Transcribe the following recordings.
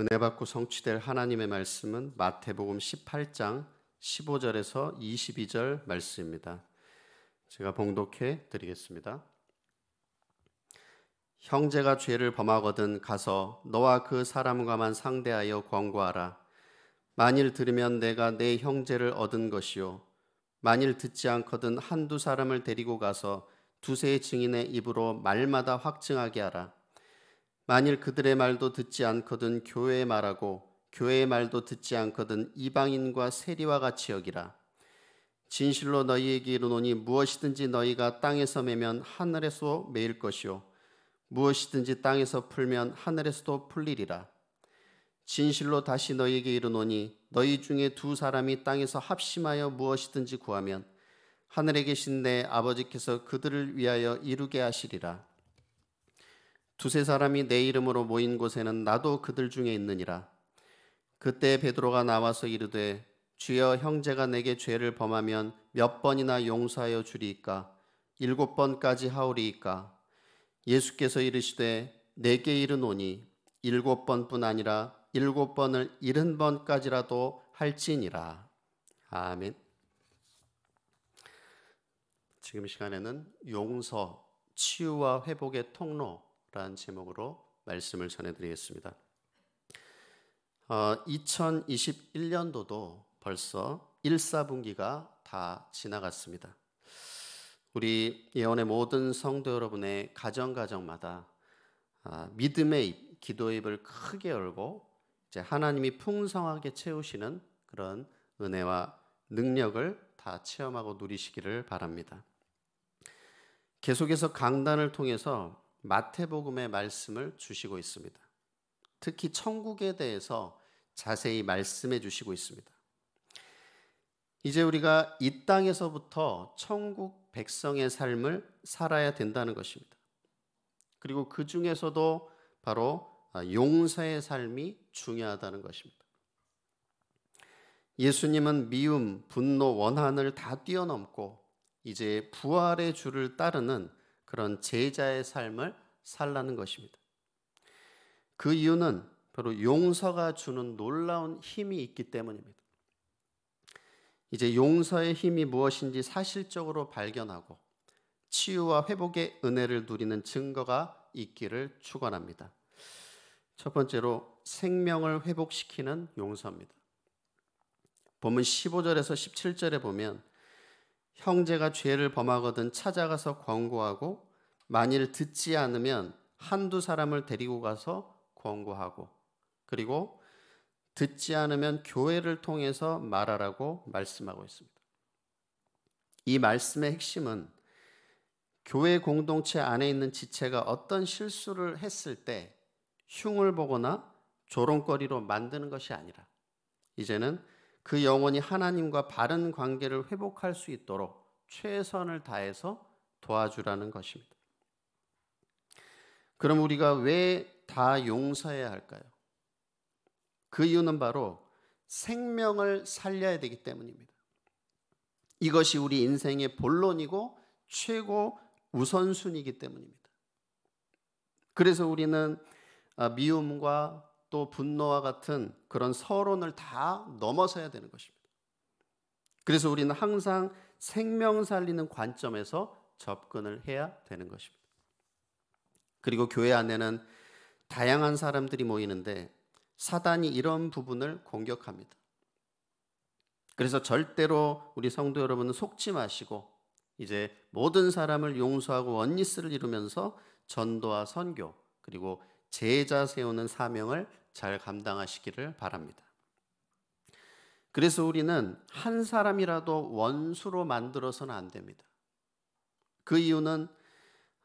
은혜 받고 성취될 하나님의 말씀은 마태복음 18장 15절에서 22절 말씀입니다. 제가 봉독해 드리겠습니다. 형제가 죄를 범하거든 가서 너와 그 사람과만 상대하여 권고하라. 만일 들으면 내가 내 형제를 얻은 것이요. 만일 듣지 않거든 한두 사람을 데리고 가서 두세 증인의 입으로 말마다 확증하게 하라. 만일 그들의 말도 듣지 않거든 교회의 말하고 교회의 말도 듣지 않거든 이방인과 세리와 같이 여기라. 진실로 너희에게 이르노니 무엇이든지 너희가 땅에서 매면 하늘에서 매일 것이요 무엇이든지 땅에서 풀면 하늘에서도 풀리리라. 진실로 다시 너희에게 이르노니 너희 중에 두 사람이 땅에서 합심하여 무엇이든지 구하면 하늘에 계신 내 아버지께서 그들을 위하여 이루게 하시리라. 두세 사람이 내 이름으로 모인 곳에는 나도 그들 중에 있느니라. 그때 베드로가 나와서 이르되 주여 형제가 내게 죄를 범하면 몇 번이나 용서하여 주리이까 일곱 번까지 하오리이까 예수께서 이르시되 내게 이르노니 일곱 번뿐 아니라 일곱 번을 일흔 번까지라도 할지니라 아멘. 지금 시간에는 용서, 치유와 회복의 통로 라는 제목으로 말씀을 전해드리겠습니다. 어, 2021년도도 벌써 1사분기가 다 지나갔습니다. 우리 예언의 모든 성도 여러분의 가정가정마다 아, 믿음의 입, 기도의 입을 크게 열고 이제 하나님이 풍성하게 채우시는 그런 은혜와 능력을 다 체험하고 누리시기를 바랍니다. 계속해서 강단을 통해서 마태복음의 말씀을 주시고 있습니다. 특히 천국에 대해서 자세히 말씀해 주시고 있습니다. 이제 우리가 이 땅에서부터 천국 백성의 삶을 살아야 된다는 것입니다. 그리고 그 중에서도 바로 용서의 삶이 중요하다는 것입니다. 예수님은 미움, 분노, 원한을 다 뛰어넘고 이제 부활의 주를 따르는 그런 제자의 삶을 살라는 것입니다. 그 이유는 바로 용서가 주는 놀라운 힘이 있기 때문입니다. 이제 용서의 힘이 무엇인지 사실적으로 발견하고 치유와 회복의 은혜를 누리는 증거가 있기를 축원합니다. 첫 번째로 생명을 회복시키는 용서입니다. 본문 15절에서 17절에 보면 형제가 죄를 범하거든 찾아가서 권고하고 만일 듣지 않으면 한두 사람을 데리고 가서 권고하고 그리고 듣지 않으면 교회를 통해서 말하라고 말씀하고 있습니다. 이 말씀의 핵심은 교회 공동체 안에 있는 지체가 어떤 실수를 했을 때 흉을 보거나 조롱거리로 만드는 것이 아니라 이제는 그 영혼이 하나님과 바른 관계를 회복할 수 있도록 최선을 다해서 도와주라는 것입니다. 그럼 우리가 왜 다 용서해야 할까요? 그 이유는 바로 생명을 살려야 되기 때문입니다. 이것이 우리 인생의 본론이고 최고 우선순위이기 때문입니다. 그래서 우리는 어, 미움과 또 분노와 같은 그런 서론을 다 넘어서야 되는 것입니다. 그래서 우리는 항상 생명 살리는 관점에서 접근을 해야 되는 것입니다. 그리고 교회 안에는 다양한 사람들이 모이는데 사단이 이런 부분을 공격합니다. 그래서 절대로 우리 성도 여러분은 속지 마시고 이제 모든 사람을 용서하고 원리스를 이루면서 전도와 선교 그리고 제자 세우는 사명을 잘 감당하시기를 바랍니다. 그래서 우리는 한 사람이라도 원수로 만들어서는 안 됩니다. 그 이유는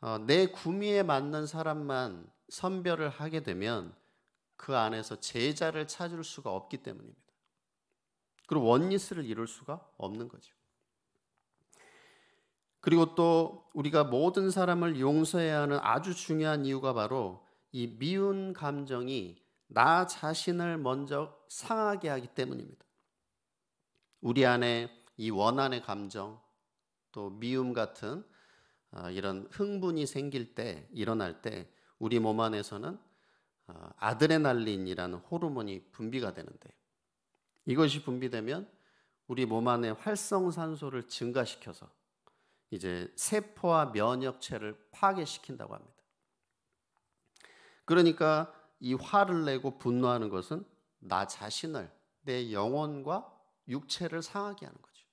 어, 내 구미에 맞는 사람만 선별을 하게 되면 그 안에서 제자를 찾을 수가 없기 때문입니다. 그리고 원리스를 이룰 수가 없는 거죠. 그리고 또 우리가 모든 사람을 용서해야 하는 아주 중요한 이유가 바로 이 미운 감정이 나 자신을 먼저 상하게 하기 때문입니다. 우리 안에 이 원한의 감정 또 미움 같은 어, 이런 흥분이 생길 때 일어날 때 우리 몸 안에서는 어, 아드레날린이라는 호르몬이 분비가 되는데 이것이 분비되면 우리 몸 안의 활성산소를 증가시켜서 이제 세포와 면역체를 파괴시킨다고 합니다. 그러니까 이 화를 내고 분노하는 것은 나 자신을 내 영혼과 육체를 상하게 하는 거죠.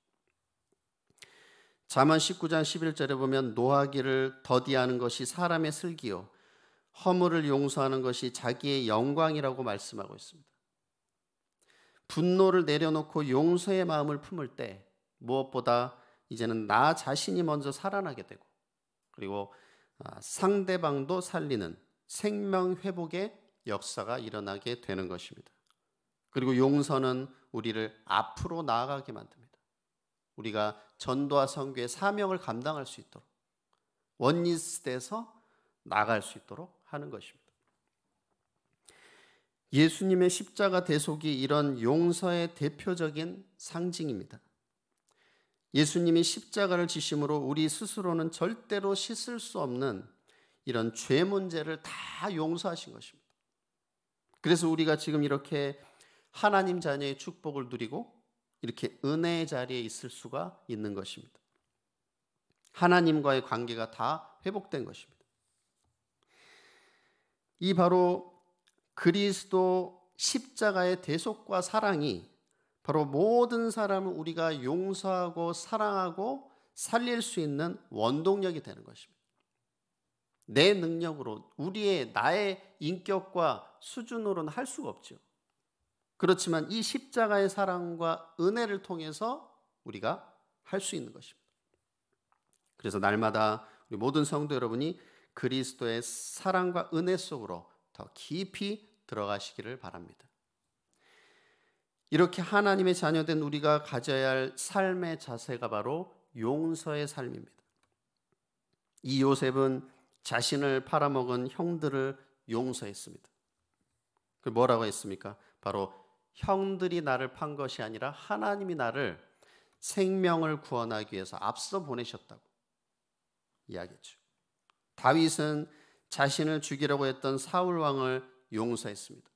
잠언 19장 11절에 보면 노하기를 더디하는 것이 사람의 슬기요 허물을 용서하는 것이 자기의 영광이라고 말씀하고 있습니다. 분노를 내려놓고 용서의 마음을 품을 때 무엇보다 이제는 나 자신이 먼저 살아나게 되고 그리고 아, 상대방도 살리는 생명 회복의 역사가 일어나게 되는 것입니다. 그리고 용서는 우리를 앞으로 나아가게 만듭니다. 우리가 전도와 선교의 사명을 감당할 수 있도록 원리스돼서 나갈 수 있도록 하는 것입니다. 예수님의 십자가 대속이 이런 용서의 대표적인 상징입니다. 예수님이 십자가를 지심으로 우리 스스로는 절대로 씻을 수 없는 이런 죄 문제를 다 용서하신 것입니다. 그래서 우리가 지금 이렇게 하나님 자녀의 축복을 누리고 이렇게 은혜의 자리에 있을 수가 있는 것입니다. 하나님과의 관계가 다 회복된 것입니다. 이 바로 그리스도 십자가의 대속과 사랑이 바로 모든 사람을 우리가 용서하고 사랑하고 살릴 수 있는 원동력이 되는 것입니다. 내 능력으로 우리의 나의 인격과 수준으로는 할 수가 없죠. 그렇지만 이 십자가의 사랑과 은혜를 통해서 우리가 할 수 있는 것입니다. 그래서 날마다 우리 모든 성도 여러분이 그리스도의 사랑과 은혜 속으로 더 깊이 들어가시기를 바랍니다. 이렇게 하나님의 자녀된 우리가 가져야 할 삶의 자세가 바로 용서의 삶입니다. 이 요셉은 자신을 팔아먹은 형들을 용서했습니다. 그 뭐라고 했습니까? 바로 형들이 나를 판 것이 아니라 하나님이 나를 생명을 구원하기 위해서 앞서 보내셨다고 이야기했죠. 다윗은 자신을 죽이려고 했던 사울 왕을 용서했습니다.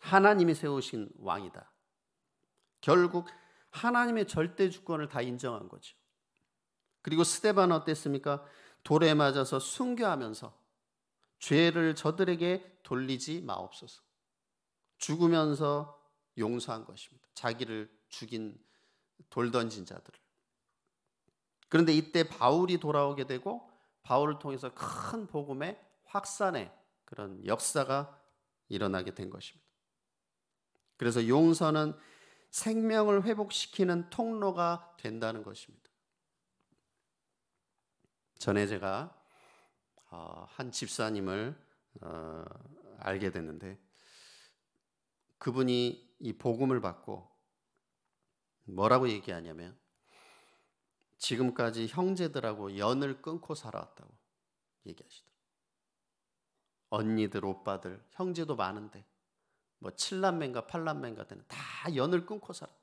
하나님이 세우신 왕이다. 결국 하나님의 절대 주권을 다 인정한 거죠. 그리고 스테반 어땠습니까? 돌에 맞아서 순교하면서 죄를 저들에게 돌리지 마옵소서. 죽으면서 용서한 것입니다. 자기를 죽인 돌 던진 자들을. 그런데 이때 바울이 돌아오게 되고 바울을 통해서 큰 복음의 확산의 그런 역사가 일어나게 된 것입니다. 그래서 용서는 생명을 회복시키는 통로가 된다는 것입니다. 전에 제가 어, 한 집사님을 어, 알게 됐는데 그분이 이 복음을 받고 뭐라고 얘기하냐면 지금까지 형제들하고 연을 끊고 살아왔다고 얘기하시더라고요. 언니들, 오빠들, 형제도 많은데 뭐 7남매인가 8남매인가 되는 다 연을 끊고 살았다.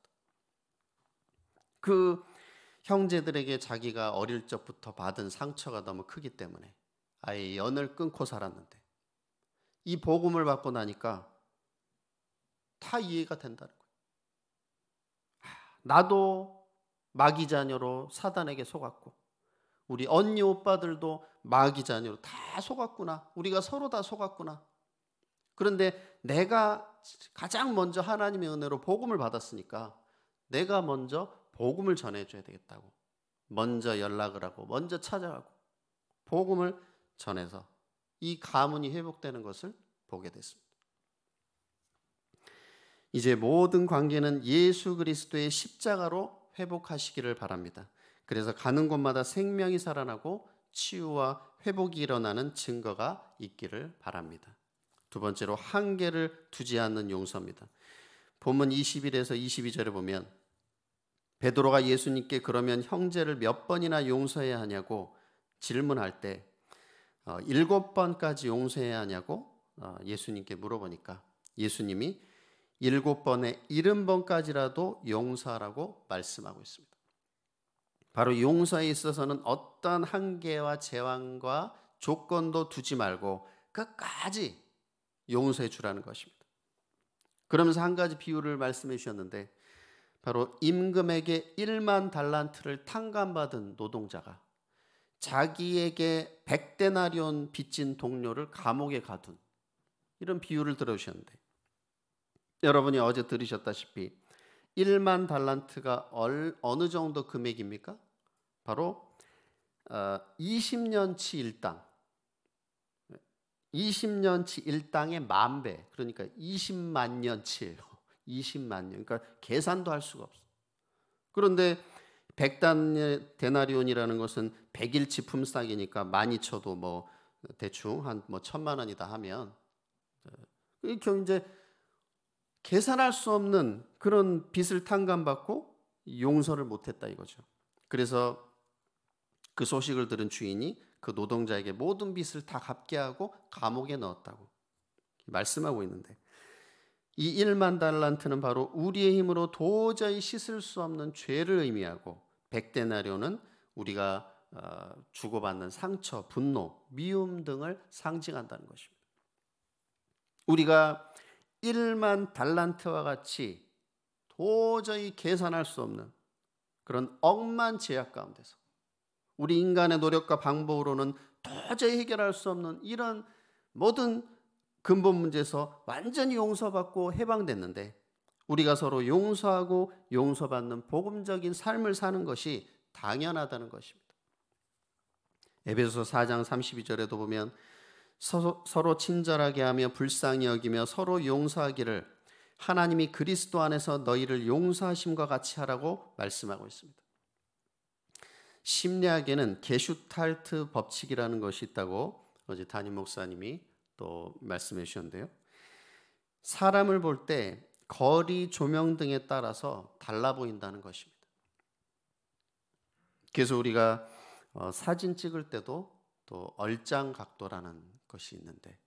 그 형제들에게 자기가 어릴 적부터 받은 상처가 너무 크기 때문에 아예 연을 끊고 살았는데 이 복음을 받고 나니까 다 이해가 된다는 거예요. 아, 나도 마귀 자녀로 사단에게 속았고 우리 언니 오빠들도 마귀 자녀로 다 속았구나. 우리가 서로 다 속았구나. 그런데 내가 가장 먼저 하나님의 은혜로 복음을 받았으니까 내가 먼저 복음을 전해줘야 되겠다고. 먼저 연락을 하고, 먼저 찾아가고, 복음을 전해서 이 가문이 회복되는 것을 보게 됐습니다. 이제 모든 관계는 예수 그리스도의 십자가로 회복하시기를 바랍니다. 그래서 가는 곳마다 생명이 살아나고 치유와 회복이 일어나는 증거가 있기를 바랍니다. 두 번째로 한계를 두지 않는 용서입니다. 본문 21에서 22절에 보면 베드로가 예수님께 그러면 형제를 몇 번이나 용서해야 하냐고 질문할 때 어, 일곱 번까지 용서해야 하냐고 어, 예수님께 물어보니까 예수님이 일곱 번에 일흔 번까지라도 용서하라고 말씀하고 있습니다. 바로 용서에 있어서는 어떤 한계와 제왕과 조건도 두지 말고 끝까지 용서해 주라는 것입니다. 그러면서 한 가지 비유를 말씀해 주셨는데 바로 임금에게 1만 달란트를 탕감받은 노동자가 자기에게 백대나리온 빚진 동료를 감옥에 가둔 이런 비유를 들어주셨는데 여러분이 어제 들으셨다시피 1만 달란트가 얼, 어느 정도 금액입니까? 바로 어, 20년치 1당 20년치 1당의 만배 그러니까 20만 년치예요 20만 년 그러니까 계산도 할 수가 없어 그런데 백단의 데나리온이라는 것은 백일치품삯이니까 많이 쳐도 뭐 대충 한뭐 천만 원이다 하면 어, 이렇게 이제 계산할 수 없는 그런 빚을 탕감받고 용서를 못했다 이거죠. 그래서 그 소식을 들은 주인이 그 노동자에게 모든 빚을 다 갚게 하고 감옥에 넣었다고 말씀하고 있는데 이 1만 달란트는 바로 우리의 힘으로 도저히 씻을 수 없는 죄를 의미하고 백대나리온은 우리가 어, 주고받는 상처, 분노, 미움 등을 상징한다는 것입니다. 우리가 1만 달란트와 같이 도저히 계산할 수 없는 그런 억만 제약 가운데서 우리 인간의 노력과 방법으로는 도저히 해결할 수 없는 이런 모든 근본 문제에서 완전히 용서받고 해방됐는데 우리가 서로 용서하고 용서받는 복음적인 삶을 사는 것이 당연하다는 것입니다. 에베소서 4장 32절에도 보면 서로 친절하게 하며 불쌍히 여기며 서로 용서하기를 하나님이 그리스도 안에서 너희를 용서하심과 같이 하라고 말씀하고 있습니다. 심리학에는 게슈탈트 법칙이라는 것이 있다고 어제 담임 목사님이 또 말씀해 주셨는데요. 사람을 볼때 거리 조명 등에 따라서 달라 보인다는 것입니다. 그래서 우리가 어, 사진 찍을 때도 또 얼짱 각도라는 것이 있는데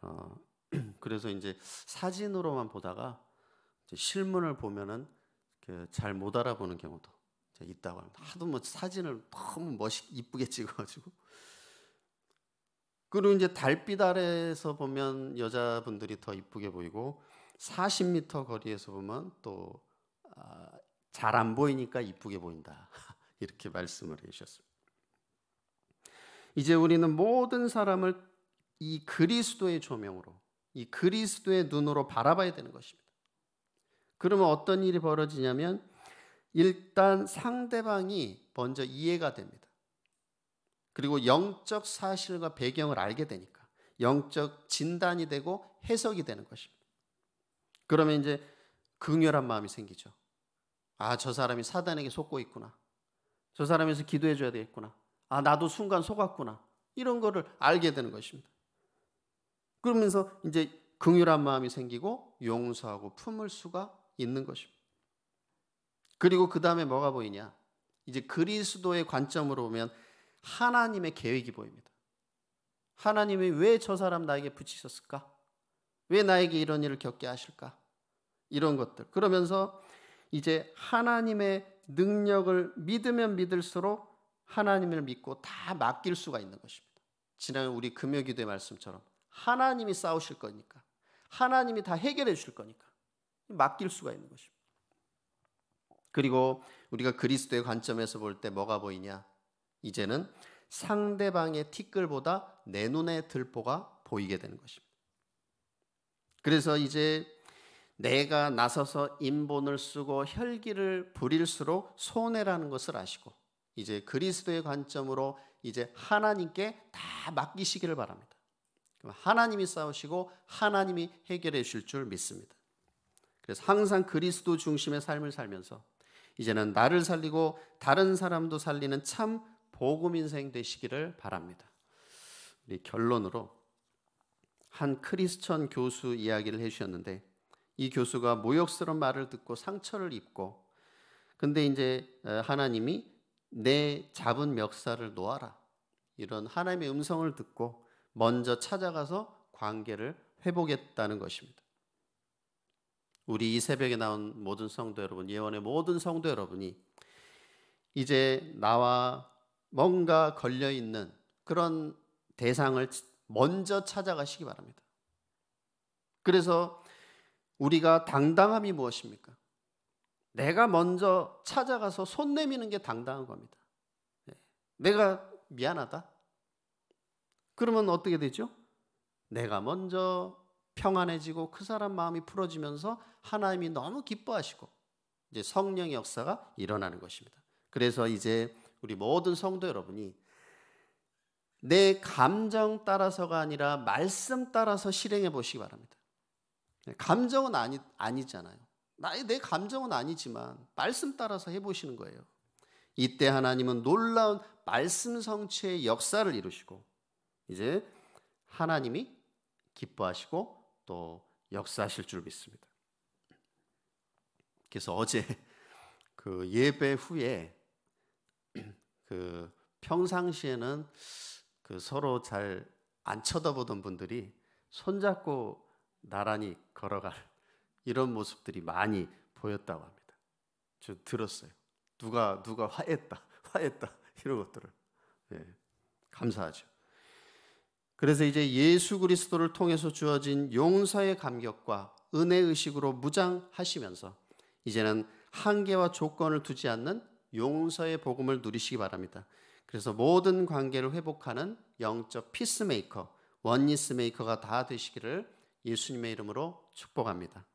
어, 그래서 이제 사진으로만 보다가 이제 실물을 보면은 그잘못 알아보는 경우도 있다고 합니다. 하도 뭐 사진을 너무 멋있 이쁘게 찍어가지고 그리고 이제 달빛 아래에서 보면 여자분들이 더 이쁘게 보이고 40m 거리에서 보면 또 잘안 아, 보이니까 이쁘게 보인다. 이렇게 말씀을 해주셨습니다. 이제 우리는 모든 사람을 이 그리스도의 조명으로, 이 그리스도의 눈으로 바라봐야 되는 것입니다. 그러면 어떤 일이 벌어지냐면 일단 상대방이 먼저 이해가 됩니다. 그리고 영적 사실과 배경을 알게 되니까 영적 진단이 되고 해석이 되는 것입니다. 그러면 이제 극렬한 마음이 생기죠. 아, 저 사람이 사단에게 속고 있구나. 저 사람에서 기도해 줘야 되겠구나. 아, 나도 순간 속았구나. 이런 거를 알게 되는 것입니다. 그러면서 이제 극렬한 마음이 생기고 용서하고 품을 수가 있는 것입니다. 그리고 그 다음에 뭐가 보이냐? 이제 그리스도의 관점으로 보면 하나님의 계획이 보입니다. 하나님이 왜 저 사람 나에게 붙이셨을까? 왜 나에게 이런 일을 겪게 하실까? 이런 것들. 그러면서 이제 하나님의 능력을 믿으면 믿을수록 하나님을 믿고 다 맡길 수가 있는 것입니다. 지난 우리 금요 기도의 말씀처럼 하나님이 싸우실 거니까 하나님이 다 해결해 주실 거니까 맡길 수가 있는 것입니다. 그리고 우리가 그리스도의 관점에서 볼 때 뭐가 보이냐? 이제는 상대방의 티끌보다 내 눈의 들보가 보이게 되는 것입니다. 그래서 이제 내가 나서서 인본을 쓰고 혈기를 부릴수록 손해라는 것을 아시고 이제 그리스도의 관점으로 이제 하나님께 다 맡기시기를 바랍니다. 하나님이 싸우시고 하나님이 해결해 주실 줄 믿습니다. 그래서 항상 그리스도 중심의 삶을 살면서 이제는 나를 살리고 다른 사람도 살리는 참 복음 인생 되시기를 바랍니다. 우리 결론으로 한 크리스천 교수 이야기를 해주셨는데 이 교수가 모욕스러운 말을 듣고 상처를 입고 근데 이제 어, 하나님이 내 잡은 멱살을 놓아라 이런 하나님의 음성을 듣고 먼저 찾아가서 관계를 회복했다는 것입니다. 우리 이 새벽에 나온 모든 성도 여러분, 예원의 모든 성도 여러분이 이제 나와 뭔가 걸려 있는 그런 대상을 먼저 찾아가시기 바랍니다. 그래서 우리가 당당함이 무엇입니까? 내가 먼저 찾아가서 손 내미는 게 당당한 겁니다. 네. 내가 미안하다. 그러면 어떻게 되죠? 내가 먼저 평안해지고 그 사람 마음이 풀어지면서 하나님이 너무 기뻐하시고 이제 성령의 역사가 일어나는 것입니다. 그래서 이제 우리 모든 성도 여러분이 내 감정 따라서가 아니라 말씀 따라서 실행해 보시기 바랍니다. 네, 감정은 아니, 아니잖아요. 나의 내 감정은 아니지만 말씀 따라서 해보시는 거예요. 이때 하나님은 놀라운 말씀 성취의 역사를 이루시고 이제 하나님이 기뻐하시고 또 역사하실 줄 믿습니다. 그래서 어제 그 예배 후에 그 평상시에는 그 서로 잘 안 쳐다보던 분들이 손잡고 나란히 걸어갈 이런 모습들이 많이 보였다고 합니다. 저 들었어요. 누가 누가 화했다, 화했다 이런 것들을 예, 감사하죠. 그래서 이제 예수 그리스도를 통해서 주어진 용서의 감격과 은혜 의식으로 무장하시면서 이제는 한계와 조건을 두지 않는 용서의 복음을 누리시기 바랍니다. 그래서 모든 관계를 회복하는 영적 피스메이커, 원니스메이커가 다 되시기를 예수님의 이름으로 축복합니다.